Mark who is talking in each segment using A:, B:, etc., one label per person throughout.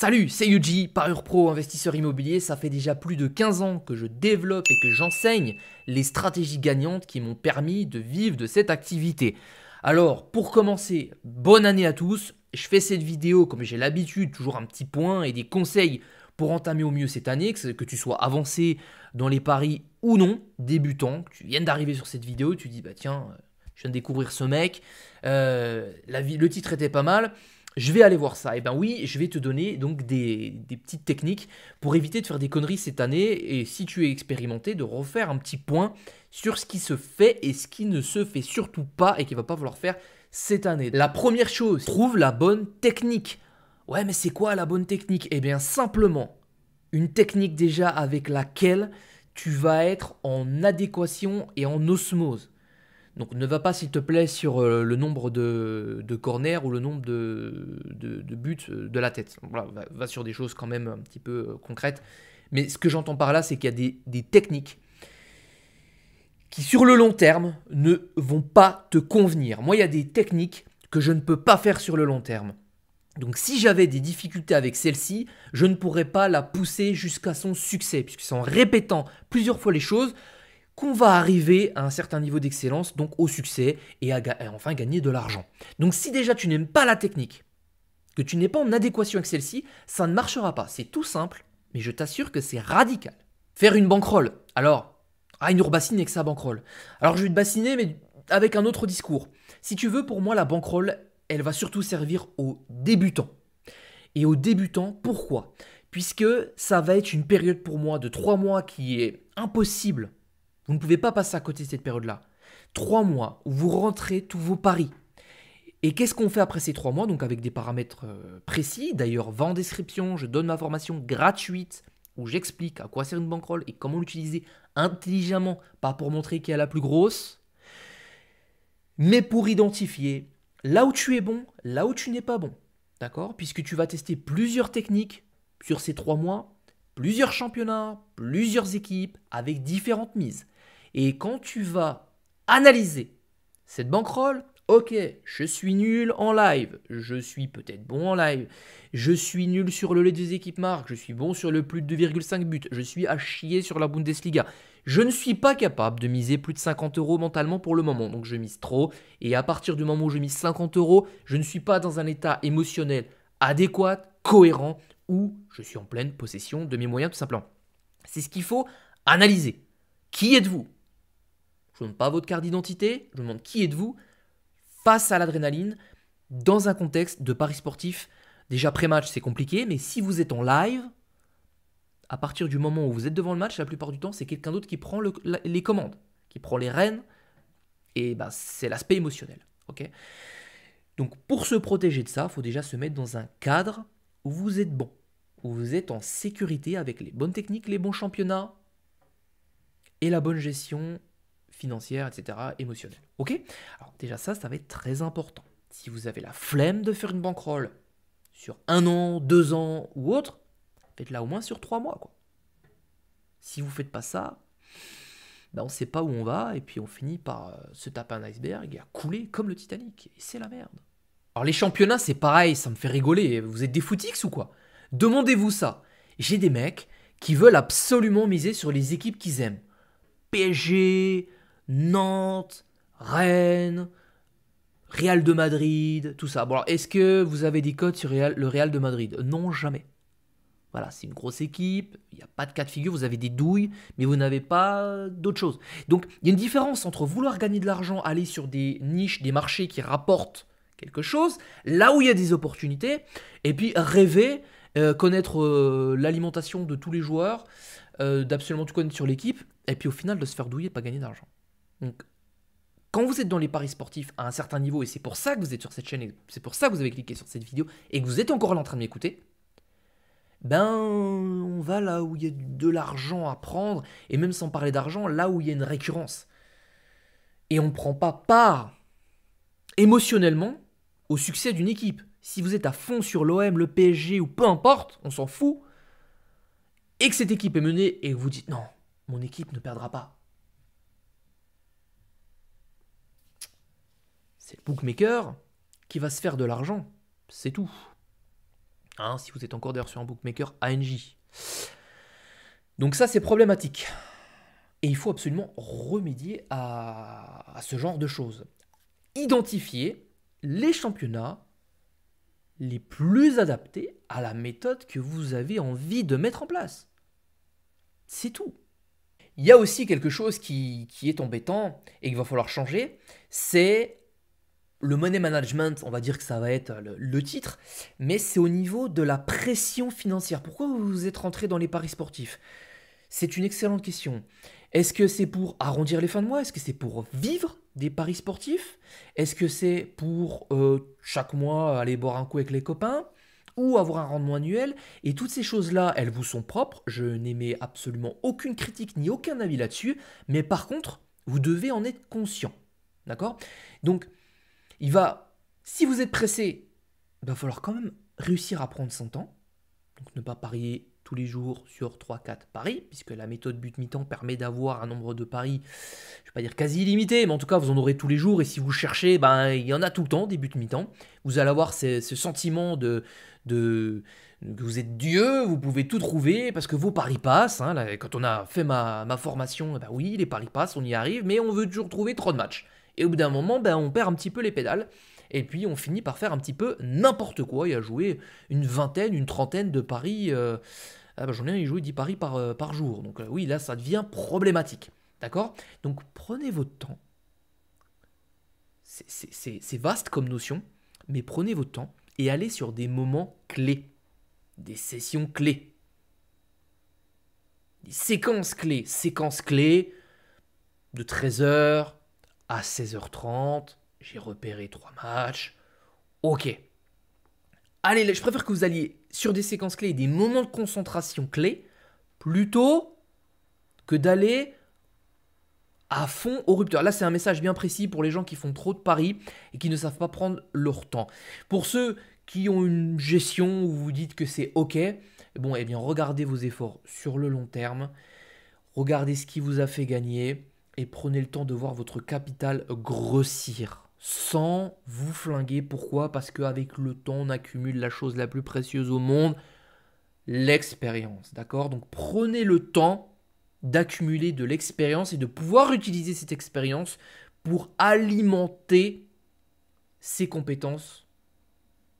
A: Salut, c'est Yuji, parure pro, investisseur immobilier. Ça fait déjà plus de 15 ans que je développe et que j'enseigne les stratégies gagnantes qui m'ont permis de vivre de cette activité. Alors, pour commencer, bonne année à tous. Je fais cette vidéo comme j'ai l'habitude, toujours un petit point et des conseils pour entamer au mieux cette année, que tu sois avancé dans les paris ou non, débutant, que tu viennes d'arriver sur cette vidéo, tu dis bah tiens, euh, je viens de découvrir ce mec, euh, le titre était pas mal, je vais aller voir ça. Et eh ben oui, je vais te donner donc des, petites techniques pour éviter de faire des conneries cette année et si tu es expérimenté, de refaire un petit point sur ce qui se fait et ce qui ne se fait surtout pas et qui va pas vouloir faire cette année. La première chose, trouve la bonne technique. Ouais, mais c'est quoi la bonne technique Eh bien simplement une technique déjà avec laquelle tu vas être en adéquation et en osmose. Donc ne va pas, s'il te plaît, sur euh, le nombre de, de corners ou le nombre de, de, buts euh, de la tête. Voilà, va, sur des choses quand même un petit peu euh, concrètes. Mais ce que j'entends par là, c'est qu'il y a des, des, techniques qui, sur le long terme, ne vont pas te convenir. Moi, il y a des techniques que je ne peux pas faire sur le long terme. Donc si j'avais des difficultés avec celle-ci, je ne pourrais pas la pousser jusqu'à son succès, puisque c'est en répétant plusieurs fois les choses qu'on va arriver à un certain niveau d'excellence, donc au succès, et à enfin gagner de l'argent. Donc si déjà tu n'aimes pas la technique, que tu n'es pas en adéquation avec celle-ci, ça ne marchera pas. C'est tout simple, mais je t'assure que c'est radical. Faire une banquerolle. Alors, ah, une nous rebassine avec sa banquerolle. Alors je vais te bassiner, mais avec un autre discours. Si tu veux, pour moi, la banquerolle, elle va surtout servir aux débutants. Et aux débutants, pourquoi Puisque ça va être une période pour moi de 3 mois qui est impossible vous ne pouvez pas passer à côté de cette période-là. Trois mois où vous rentrez tous vos paris. Et qu'est-ce qu'on fait après ces trois mois Donc avec des paramètres euh, précis. D'ailleurs, va en description, je donne ma formation gratuite où j'explique à quoi sert une bankroll et comment l'utiliser intelligemment, pas pour montrer qui est la plus grosse, mais pour identifier là où tu es bon, là où tu n'es pas bon. D'accord Puisque tu vas tester plusieurs techniques sur ces trois mois, plusieurs championnats, plusieurs équipes avec différentes mises. Et quand tu vas analyser cette bankroll, ok, je suis nul en live, je suis peut-être bon en live, je suis nul sur le lait des équipes marques, je suis bon sur le plus de 2,5 buts, je suis à chier sur la Bundesliga. Je ne suis pas capable de miser plus de 50 euros mentalement pour le moment, donc je mise trop. Et à partir du moment où je mise 50 euros, je ne suis pas dans un état émotionnel adéquat, cohérent, où je suis en pleine possession de mes moyens tout simplement. C'est ce qu'il faut analyser. Qui êtes-vous je vous demande pas votre carte d'identité, je vous demande qui êtes-vous face à l'adrénaline, dans un contexte de paris sportif. Déjà pré-match, c'est compliqué, mais si vous êtes en live, à partir du moment où vous êtes devant le match, la plupart du temps, c'est quelqu'un d'autre qui prend les commandes, qui prend les rênes, et ben, c'est l'aspect émotionnel. ok Donc pour se protéger de ça, il faut déjà se mettre dans un cadre où vous êtes bon, où vous êtes en sécurité avec les bonnes techniques, les bons championnats, et la bonne gestion financière, etc., émotionnelle. Ok Alors déjà ça, ça va être très important. Si vous avez la flemme de faire une banquerolle sur un an, deux ans ou autre, faites-la au moins sur trois mois. Si vous ne faites pas ça, ben on ne sait pas où on va et puis on finit par euh, se taper un iceberg et à couler comme le Titanic. Et c'est la merde. Alors les championnats, c'est pareil, ça me fait rigoler. Vous êtes des footix ou quoi Demandez-vous ça. J'ai des mecs qui veulent absolument miser sur les équipes qu'ils aiment. PSG, Nantes, Rennes, Real de Madrid, tout ça. Bon, est-ce que vous avez des codes sur le Real de Madrid Non, jamais. Voilà, c'est une grosse équipe, il n'y a pas de cas de figure, vous avez des douilles, mais vous n'avez pas d'autre chose. Donc, il y a une différence entre vouloir gagner de l'argent, aller sur des niches, des marchés qui rapportent quelque chose, là où il y a des opportunités, et puis rêver, euh, connaître euh, l'alimentation de tous les joueurs, euh, d'absolument tout connaître sur l'équipe, et puis au final de se faire douiller et pas gagner d'argent. Donc, quand vous êtes dans les paris sportifs à un certain niveau, et c'est pour ça que vous êtes sur cette chaîne, et c'est pour ça que vous avez cliqué sur cette vidéo, et que vous êtes encore là en train de m'écouter, ben on va là où il y a de l'argent à prendre, et même sans parler d'argent, là où il y a une récurrence. Et on ne prend pas part émotionnellement au succès d'une équipe. Si vous êtes à fond sur l'OM, le PSG ou peu importe, on s'en fout, et que cette équipe est menée et que vous dites non, mon équipe ne perdra pas, c'est le bookmaker qui va se faire de l'argent. C'est tout. Hein, si vous êtes encore d'ailleurs sur un bookmaker ANJ. Donc ça, c'est problématique. Et il faut absolument remédier à, ce genre de choses. Identifier les championnats les plus adaptés à la méthode que vous avez envie de mettre en place. C'est tout. Il y a aussi quelque chose qui, qui est embêtant et qu'il va falloir changer, c'est le money management, on va dire que ça va être le, titre, mais c'est au niveau de la pression financière. Pourquoi vous êtes rentré dans les paris sportifs C'est une excellente question. Est-ce que c'est pour arrondir les fins de mois Est-ce que c'est pour vivre des paris sportifs Est-ce que c'est pour euh, chaque mois aller boire un coup avec les copains ou avoir un rendement annuel Et toutes ces choses-là, elles vous sont propres. Je n'émets absolument aucune critique ni aucun avis là-dessus. Mais par contre, vous devez en être conscient. D'accord Donc, il va, si vous êtes pressé, il va falloir quand même réussir à prendre son temps. Donc ne pas parier tous les jours sur 3-4 paris, puisque la méthode but mi-temps permet d'avoir un nombre de paris, je vais pas dire quasi illimité, mais en tout cas vous en aurez tous les jours, et si vous cherchez, ben, il y en a tout le temps des buts mi-temps. Vous allez avoir ce, sentiment de, de, que vous êtes Dieu, vous pouvez tout trouver, parce que vos paris passent. Hein. quand on a fait ma, ma formation, eh ben oui, les paris passent, on y arrive, mais on veut toujours trouver trop de matchs. Et au bout d'un moment, ben, on perd un petit peu les pédales. Et puis on finit par faire un petit peu n'importe quoi et à jouer une vingtaine, une trentaine de paris. Euh, ah ben, j'en ai un, il joue 10 paris par, euh, par jour. Donc euh, oui, là, ça devient problématique. D'accord Donc prenez votre temps. C'est vaste comme notion, mais prenez votre temps et allez sur des moments clés, des sessions clés, des séquences clés, séquences clés de 13 heures, à 16h30, j'ai repéré trois matchs. Ok. Allez, je préfère que vous alliez sur des séquences clés et des moments de concentration clés plutôt que d'aller à fond au rupteur. Là, c'est un message bien précis pour les gens qui font trop de paris et qui ne savent pas prendre leur temps. Pour ceux qui ont une gestion où vous dites que c'est OK, bon, eh bien, regardez vos efforts sur le long terme. Regardez ce qui vous a fait gagner et prenez le temps de voir votre capital grossir sans vous flinguer. Pourquoi Parce qu'avec le temps, on accumule la chose la plus précieuse au monde, l'expérience. D'accord Donc prenez le temps d'accumuler de l'expérience et de pouvoir utiliser cette expérience pour alimenter ses compétences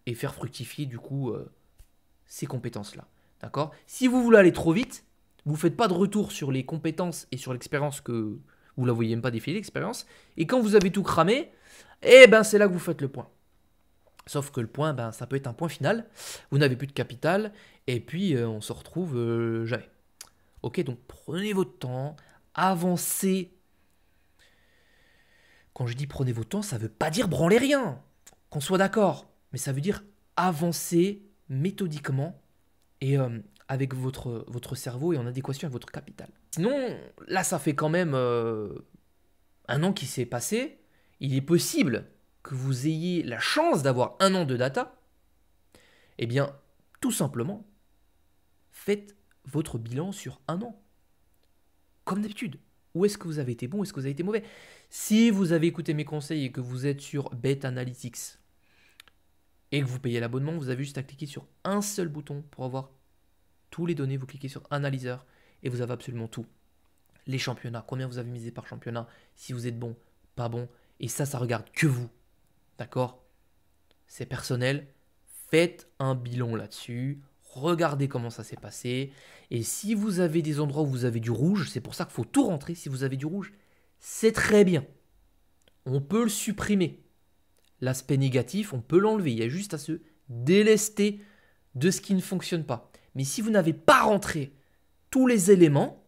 A: et faire fructifier du coup euh, ces compétences-là. D'accord Si vous voulez aller trop vite, vous ne faites pas de retour sur les compétences et sur l'expérience que, vous la voyez même pas défiler l'expérience. Et quand vous avez tout cramé, eh ben c'est là que vous faites le point. Sauf que le point, ben, ça peut être un point final. Vous n'avez plus de capital et puis euh, on se retrouve euh, jamais. Ok, donc prenez votre temps, avancez. Quand je dis prenez votre temps, ça ne veut pas dire branlez rien, qu'on soit d'accord, mais ça veut dire avancer méthodiquement et euh, avec votre, votre cerveau et en adéquation avec votre capital. Sinon, là, ça fait quand même euh, un an qui s'est passé. Il est possible que vous ayez la chance d'avoir un an de data. Eh bien, tout simplement, faites votre bilan sur un an. Comme d'habitude. Où est-ce que vous avez été bon, où est-ce que vous avez été mauvais Si vous avez écouté mes conseils et que vous êtes sur Bet Analytics, et que vous payez l'abonnement, vous avez juste à cliquer sur un seul bouton pour avoir tous les données. Vous cliquez sur analyseur et vous avez absolument tout. Les championnats, combien vous avez misé par championnat, si vous êtes bon, pas bon. Et ça, ça regarde que vous. D'accord C'est personnel. Faites un bilan là-dessus. Regardez comment ça s'est passé. Et si vous avez des endroits où vous avez du rouge, c'est pour ça qu'il faut tout rentrer. Si vous avez du rouge, c'est très bien. On peut le supprimer l'aspect négatif, on peut l'enlever. Il y a juste à se délester de ce qui ne fonctionne pas. Mais si vous n'avez pas rentré tous les éléments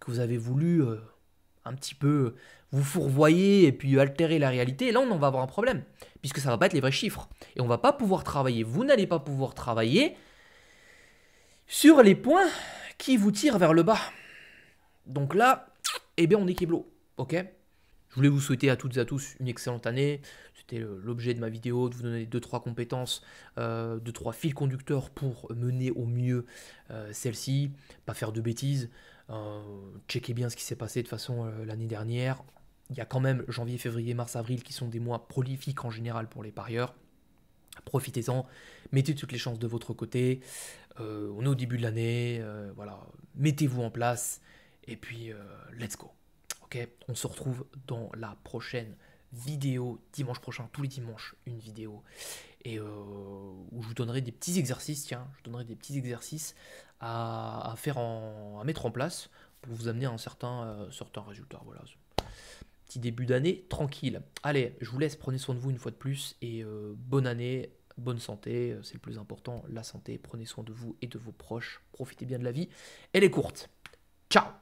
A: que vous avez voulu euh, un petit peu euh, vous fourvoyer et puis altérer la réalité, là on va avoir un problème, puisque ça ne va pas être les vrais chiffres. Et on ne va pas pouvoir travailler, vous n'allez pas pouvoir travailler sur les points qui vous tirent vers le bas. Donc là, eh bien on est keblo, ok je voulais vous souhaiter à toutes et à tous une excellente année. C'était l'objet de ma vidéo, de vous donner 2-3 compétences, 2-3 euh, fils conducteurs pour mener au mieux euh, celle-ci, pas faire de bêtises. Euh, checkez bien ce qui s'est passé de façon l'année dernière. Il y a quand même janvier, février, mars, avril qui sont des mois prolifiques en général pour les parieurs. Profitez-en, mettez toutes les chances de votre côté. on est au début de l'année, voilà, mettez-vous en place et puis let's go on se retrouve dans la prochaine vidéo dimanche prochain, tous les dimanches une vidéo et euh, où je vous donnerai des petits exercices. Tiens, je donnerai des petits exercices à, faire à mettre en place pour vous amener à un certain, euh, résultat. Voilà, petit début d'année tranquille. Allez, je vous laisse, prenez soin de vous une fois de plus et euh, bonne année, bonne santé, c'est le plus important, la santé. Prenez soin de vous et de vos proches, profitez bien de la vie. Elle est courte. Ciao